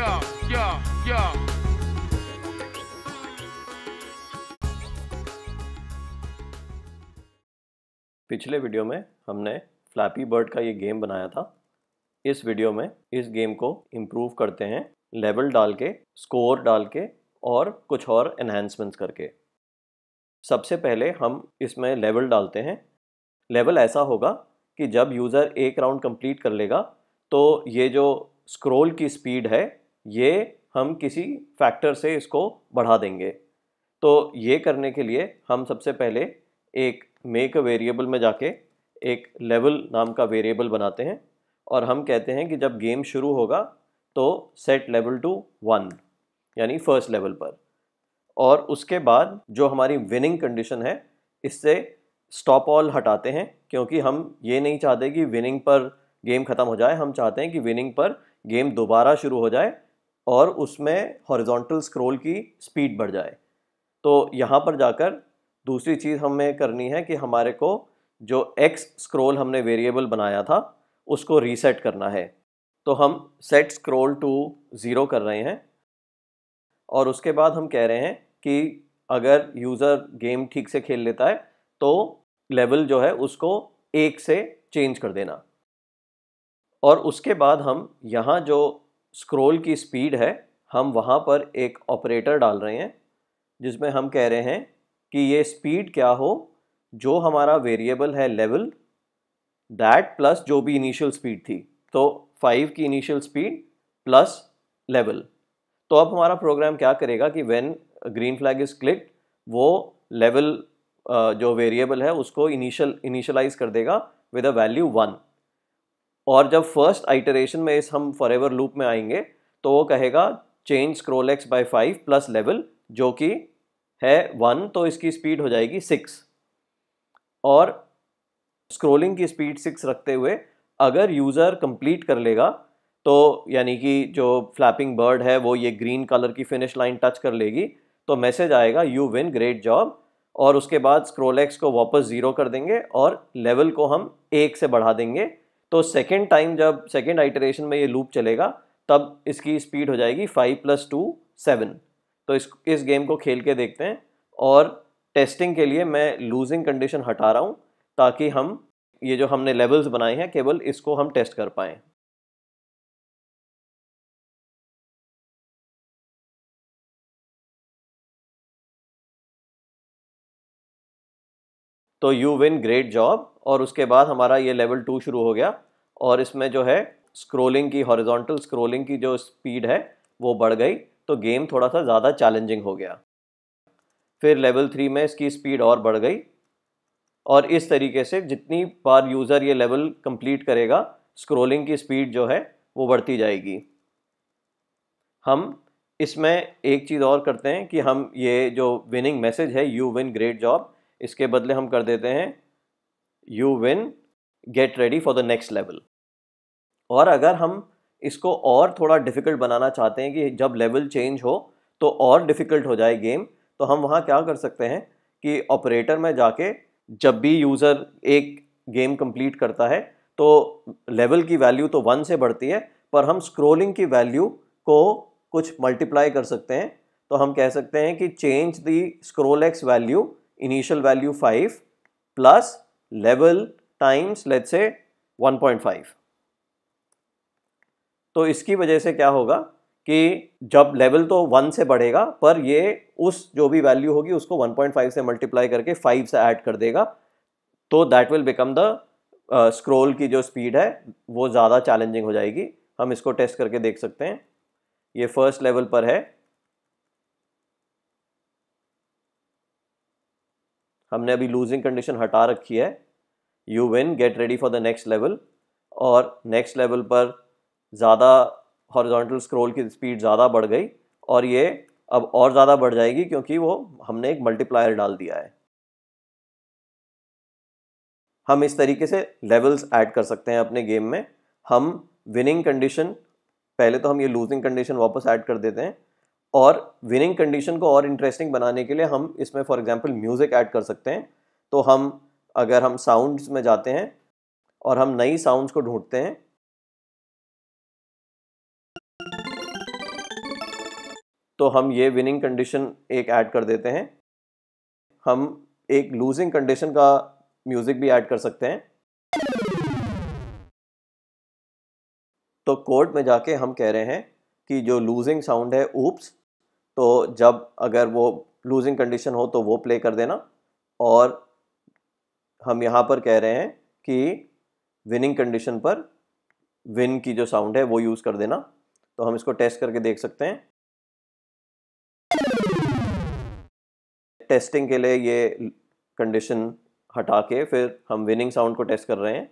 yo, yo, yo. पिछले video में हमने फ्लैपी बर्ड का ये गेम बनाया था इस वीडियो में इस गेम को इम्प्रूव करते हैं लेवल डाल के स्कोर डाल के और कुछ और एनहेंसमेंट्स करके सबसे पहले हम इसमें लेवल डालते हैं लेवल ऐसा होगा कि जब यूज़र एक राउंड कंप्लीट कर लेगा तो ये जो स्क्रोल की स्पीड है ये हम किसी फैक्टर से इसको बढ़ा देंगे तो ये करने के लिए हम सबसे पहले एक मेक वेरिएबल में जाके एक लेवल नाम का वेरिएबल बनाते हैं और हम कहते हैं कि जब गेम शुरू होगा तो सेट लेवल टू वन यानी फर्स्ट लेवल पर और उसके बाद जो हमारी विनिंग कंडीशन है इससे स्टॉप ऑल हटाते हैं क्योंकि हम ये नहीं चाहते कि विनिंग पर गेम ख़त्म हो जाए हम चाहते हैं कि विनिंग पर गेम दोबारा शुरू हो जाए और उसमें हॉरिजॉन्टल स्क्रोल की स्पीड बढ़ जाए तो यहाँ पर जाकर दूसरी चीज़ हमें करनी है कि हमारे को जो एक्स स्क्रोल हमने वेरिएबल बनाया था उसको रीसेट करना है तो हम सेट स्क्रोल टू ज़ीरो कर रहे हैं और उसके बाद हम कह रहे हैं कि अगर यूज़र गेम ठीक से खेल लेता है तो लेवल जो है उसको एक से चेंज कर देना और उसके बाद हम यहाँ जो स्क्रोल की स्पीड है हम वहाँ पर एक ऑपरेटर डाल रहे हैं जिसमें हम कह रहे हैं कि ये स्पीड क्या हो जो हमारा वेरिएबल है लेवल दैट प्लस जो भी इनिशियल स्पीड थी तो फाइव की इनिशियल स्पीड प्लस लेवल तो अब हमारा प्रोग्राम क्या करेगा कि when green flag is click वो लेवल जो वेरिएबल है उसको इनिशियल इनिशियलाइज कर देगा विद अ वैल्यू वन और जब फर्स्ट आइटरेशन में इस हम फॉर एवर लूप में आएंगे तो वो कहेगा change scroll X by five plus level जो कि है वन तो इसकी स्पीड हो जाएगी सिक्स और स्क्रोलिंग की स्पीड सिक्स रखते हुए अगर यूज़र कंप्लीट कर लेगा तो यानी कि जो फ्लैपिंग बर्ड है वो ये ग्रीन कलर की फिनिश लाइन टच कर लेगी तो मैसेज आएगा यू विन ग्रेट जॉब और उसके बाद स्क्रोलेक्स को वापस ज़ीरो कर देंगे और लेवल को हम एक से बढ़ा देंगे तो सेकेंड टाइम जब सेकेंड आइटरेशन में ये लूप चलेगा तब इसकी स्पीड हो जाएगी फाइव प्लस टू सेवन तो इस इस गेम को खेल के देखते हैं और टेस्टिंग के लिए मैं लूजिंग कंडीशन हटा रहा हूँ ताकि हम ये जो हमने लेवल्स बनाए हैं केवल इसको हम टेस्ट कर पाएँ तो यू विन ग्रेट जॉब और उसके बाद हमारा ये लेवल टू शुरू हो गया और इसमें जो है स्क्रोलिंग की हॉरिजॉन्टल स्क्रोलिंग की जो स्पीड है वो बढ़ गई तो गेम थोड़ा सा ज़्यादा चैलेंजिंग हो गया फिर लेवल थ्री में इसकी स्पीड और बढ़ गई और इस तरीके से जितनी बार यूज़र ये लेवल कंप्लीट करेगा स्क्रोलिंग की स्पीड जो है वो बढ़ती जाएगी हम इसमें एक चीज़ और करते हैं कि हम ये जो विनिंग मैसेज है यू विन ग्रेट जॉब इसके बदले हम कर देते हैं you win get ready for the next level और अगर हम इसको और थोड़ा डिफ़िकल्ट बनाना चाहते हैं कि जब लेवल चेंज हो तो और डिफ़िकल्ट हो जाए गेम तो हम वहाँ क्या कर सकते हैं कि ऑपरेटर में जाके जब भी यूज़र एक गेम कंप्लीट करता है तो लेवल की वैल्यू तो वन से बढ़ती है पर हम स्क्रोलिंग की वैल्यू को कुछ मल्टीप्लाई कर सकते हैं तो हम कह सकते हैं कि change the scroll X value initial value 5 plus level times let's say 1.5 तो इसकी वजह से क्या होगा कि जब लेवल तो वन से बढ़ेगा पर ये उस जो भी वैल्यू होगी उसको 1.5 से मल्टीप्लाई करके 5 से ऐड कर देगा तो that will become the scroll की जो स्पीड है वो ज़्यादा चैलेंजिंग हो जाएगी हम इसको टेस्ट करके देख सकते हैं ये फर्स्ट लेवल पर है हमने अभी लूजिंग कंडीशन हटा रखी है you win get ready for the next level और नेक्स्ट लेवल पर ज़्यादा हॉरिजॉन्टल स्क्रोल की स्पीड ज़्यादा बढ़ गई और ये अब और ज़्यादा बढ़ जाएगी क्योंकि वो हमने एक मल्टीप्लायर डाल दिया है हम इस तरीके से लेवल्स ऐड कर सकते हैं अपने गेम में हम विनिंग कंडीशन पहले तो हम ये लूजिंग कंडीशन वापस ऐड कर देते हैं और विनिंग कंडीशन को और इंटरेस्टिंग बनाने के लिए हम इसमें फॉर एग्जांपल म्यूज़िक ऐड कर सकते हैं तो हम अगर हम साउंड्स में जाते हैं और हम नई साउंड्स को ढूंढते हैं तो हम ये विनिंग कंडीशन एक ऐड कर देते हैं हम एक लूजिंग कंडीशन का म्यूज़िक भी ऐड कर सकते हैं तो कोर्ट में जाके हम कह रहे हैं कि जो लूजिंग साउंड है ऊप्स तो जब अगर वो लूजिंग कंडीशन हो तो वो प्ले कर देना और हम यहाँ पर कह रहे हैं कि विनिंग कंडीशन पर विन की जो साउंड है वो यूज़ कर देना तो हम इसको टेस्ट करके देख सकते हैं टेस्टिंग के लिए ये कंडीशन हटा के फिर हम विनिंग साउंड को टेस्ट कर रहे हैं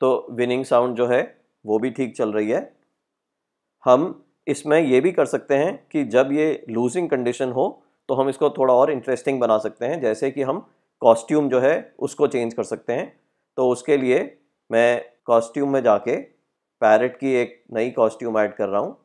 तो विनिंग साउंड जो है वो भी ठीक चल रही है हम इसमें ये भी कर सकते हैं कि जब ये लूजिंग कंडीशन हो तो हम इसको थोड़ा और इंटरेस्टिंग बना सकते हैं जैसे कि हम कॉस्ट्यूम जो है उसको चेंज कर सकते हैं तो उसके लिए मैं कॉस्ट्यूम में जाके पैरट की एक नई कॉस्ट्यूम ऐड कर रहा हूँ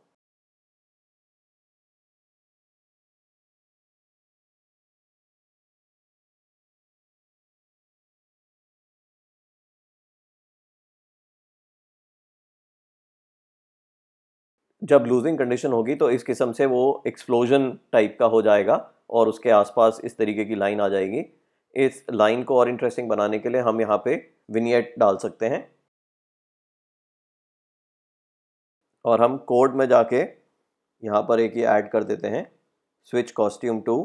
जब लूजिंग कंडीशन होगी तो इस किस्म से वो एक्सप्लोजन टाइप का हो जाएगा और उसके आसपास इस तरीके की लाइन आ जाएगी इस लाइन को और इंटरेस्टिंग बनाने के लिए हम यहाँ पे विनियट डाल सकते हैं और हम कोड में जाके यहाँ पर एक ये ऐड कर देते हैं switch costume to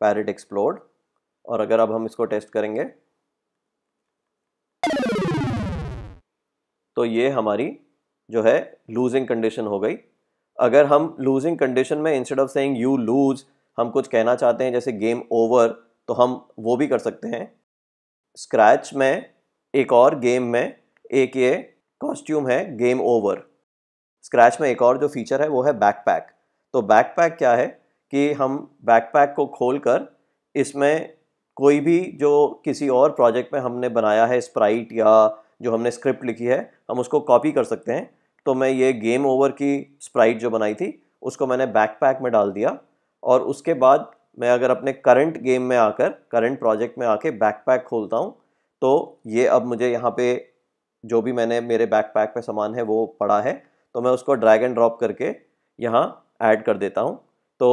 parrot explored और अगर अब हम इसको टेस्ट करेंगे तो ये हमारी जो है लूजिंग कंडीशन हो गई अगर हम लूजिंग कंडीशन में instead of saying you lose हम कुछ कहना चाहते हैं जैसे गेम ओवर तो हम वो भी कर सकते हैं स्क्रैच में एक और गेम में एक ये कॉस्ट्यूम है गेम ओवर स्क्रैच में एक और जो फीचर है वो है बैकपैक तो बैकपैक क्या है कि हम बैकपैक को खोल कर इसमें कोई भी जो किसी और प्रोजेक्ट में हमने बनाया है स्प्राइट या जो हमने स्क्रिप्ट लिखी है हम उसको कॉपी कर सकते हैं तो मैं ये गेम ओवर की स्प्राइट जो बनाई थी उसको मैंने बैकपैक में डाल दिया और उसके बाद मैं अगर अपने करंट गेम में आकर करंट प्रोजेक्ट में आके बैकपैक खोलता हूँ तो ये अब मुझे यहाँ पे जो भी मैंने मेरे बैकपैक पे सामान है वो पड़ा है तो मैं उसको ड्रैग एंड ड्रॉप करके यहाँ ऐड कर देता हूँ तो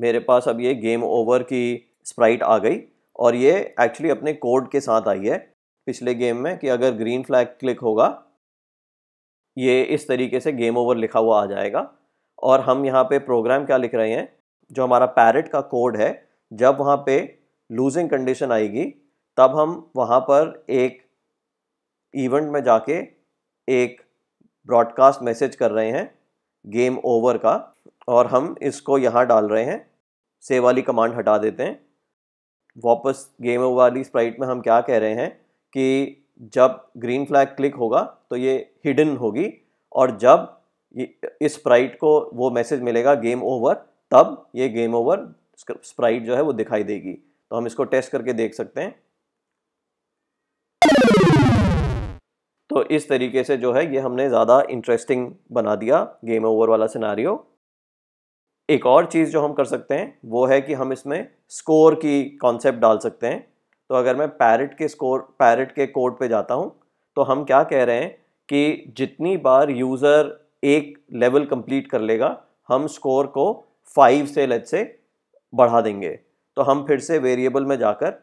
मेरे पास अब ये गेम ओवर की स्प्राइट आ गई और ये एक्चुअली अपने कोड के साथ आई है पिछले गेम में कि अगर ग्रीन फ्लैग क्लिक होगा ये इस तरीके से गेम ओवर लिखा हुआ आ जाएगा और हम यहाँ पे प्रोग्राम क्या लिख रहे हैं जो हमारा पैरट का कोड है जब वहाँ पे लूजिंग कंडीशन आएगी तब हम वहाँ पर एक इवेंट में जाके एक ब्रॉडकास्ट मैसेज कर रहे हैं गेम ओवर का और हम इसको यहाँ डाल रहे हैं से वाली कमांड हटा देते हैं वापस गेम ओवर वाली स्प्राइट में हम क्या कह रहे हैं कि जब ग्रीन फ्लैग क्लिक होगा तो ये हिडन होगी और जब इस स्प्राइट को वो मैसेज मिलेगा गेम ओवर तब ये गेम ओवर स्प्राइट जो है वो दिखाई देगी तो हम इसको टेस्ट करके देख सकते हैं तो इस तरीके से जो है ये हमने ज़्यादा इंटरेस्टिंग बना दिया गेम ओवर वाला सिनारियो एक और चीज़ जो हम कर सकते हैं वो है कि हम इसमें स्कोर की कॉन्सेप्ट डाल सकते हैं तो अगर मैं पैरट के स्कोर पैरट के कोड पे जाता हूँ तो हम क्या कह रहे हैं कि जितनी बार यूज़र एक लेवल कंप्लीट कर लेगा हम स्कोर को फाइव से लेट से बढ़ा देंगे तो हम फिर से वेरिएबल में जाकर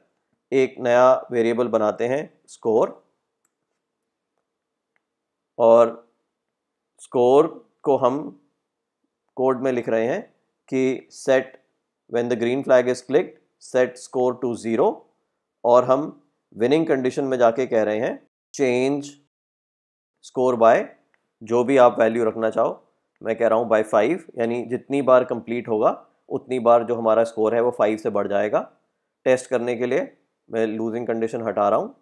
एक नया वेरिएबल बनाते हैं स्कोर और स्कोर को हम कोड में लिख रहे हैं कि set when the green flag is clicked set score to zero और हम विनिंग कंडीशन में जाके कह रहे हैं चेंज स्कोर बाय जो भी आप वैल्यू रखना चाहो मैं कह रहा हूँ बाय फाइव यानी जितनी बार कंप्लीट होगा उतनी बार जो हमारा स्कोर है वो फाइव से बढ़ जाएगा टेस्ट करने के लिए मैं लूजिंग कंडीशन हटा रहा हूँ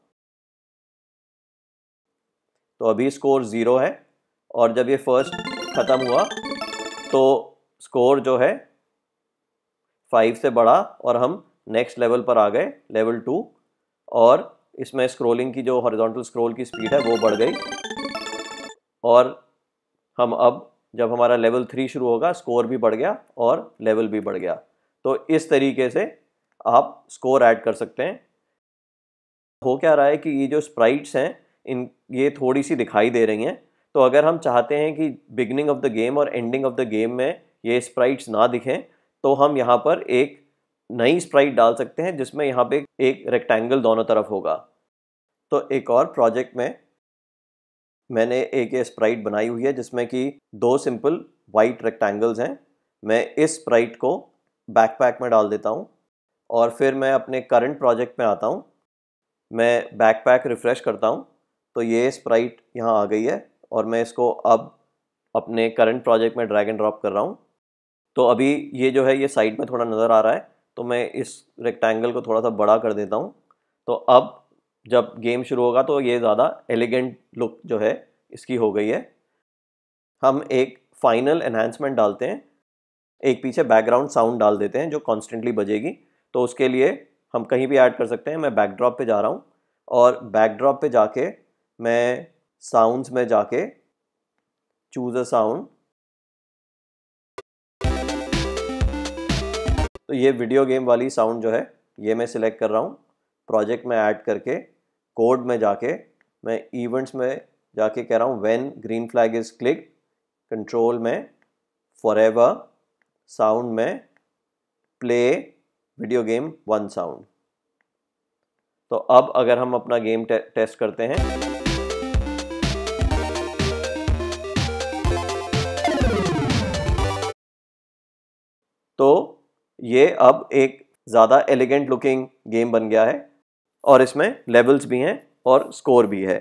तो अभी स्कोर ज़ीरो है और जब ये फर्स्ट ख़त्म हुआ तो स्कोर जो है फाइव से बढ़ा और हम नेक्स्ट लेवल पर आ गए लेवल टू और इसमें स्क्रोलिंग की जो हॉरिजॉन्टल स्क्रोल की स्पीड है वो बढ़ गई और हम अब जब हमारा लेवल थ्री शुरू होगा स्कोर भी बढ़ गया और लेवल भी बढ़ गया तो इस तरीके से आप स्कोर ऐड कर सकते हैं हो क्या रहा है कि ये जो स्प्राइट्स हैं इन ये थोड़ी सी दिखाई दे रही हैं तो अगर हम चाहते हैं कि बिगनिंग ऑफ द गेम और एंडिंग ऑफ द गेम में ये स्प्राइट्स ना दिखें तो हम यहाँ पर एक नई स्प्राइट डाल सकते हैं जिसमें यहाँ पे एक रेक्टेंगल दोनों तरफ होगा तो एक और प्रोजेक्ट में मैंने एक ये स्प्राइट बनाई हुई है जिसमें कि दो सिंपल वाइट रेक्टेंगल्स हैं मैं इस स्प्राइट को बैकपैक में डाल देता हूँ और फिर मैं अपने करंट प्रोजेक्ट में आता हूँ मैं बैकपैक रिफ़्रेश करता हूँ तो ये स्प्राइट यहाँ आ गई है और मैं इसको अब अपने करंट प्रोजेक्ट में ड्रैग एंड ड्रॉप कर रहा हूँ तो अभी ये जो है ये साइड में थोड़ा नज़र आ रहा है तो मैं इस रेक्टेंगल को थोड़ा सा बड़ा कर देता हूँ तो अब जब गेम शुरू होगा तो ये ज़्यादा एलिगेंट लुक जो है इसकी हो गई है हम एक फाइनल एनहेंसमेंट डालते हैं एक पीछे बैकग्राउंड साउंड डाल देते हैं जो कॉन्स्टेंटली बजेगी तो उसके लिए हम कहीं भी ऐड कर सकते हैं मैं बैकड्रॉप पे जा रहा हूँ और बैकड्रॉप पे जाके मैं साउंड्स में जाके चूज़ अ साउंड तो ये वीडियो गेम वाली साउंड जो है ये मैं सिलेक्ट कर रहा हूँ प्रोजेक्ट में ऐड करके कोड में जाके मैं इवेंट्स में जाके कह रहा हूँ when green flag is click control में फॉर साउंड में play video game one sound तो अब अगर हम अपना गेम टे, टेस्ट करते हैं तो ये अब एक ज़्यादा एलिगेंट लुकिंग गेम बन गया है और इसमें लेवल्स भी हैं और स्कोर भी है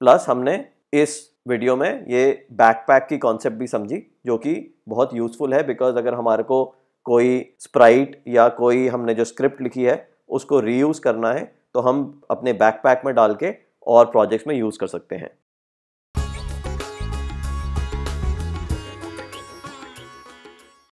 प्लस हमने इस वीडियो में ये बैकपैक की कॉन्सेप्ट भी समझी जो कि बहुत यूज़फुल है बिकॉज अगर हमारे को कोई स्प्राइट या कोई हमने जो स्क्रिप्ट लिखी है उसको रीयूज़ करना है तो हम अपने बैकपैक में डाल के और प्रोजेक्ट्स में यूज़ कर सकते हैं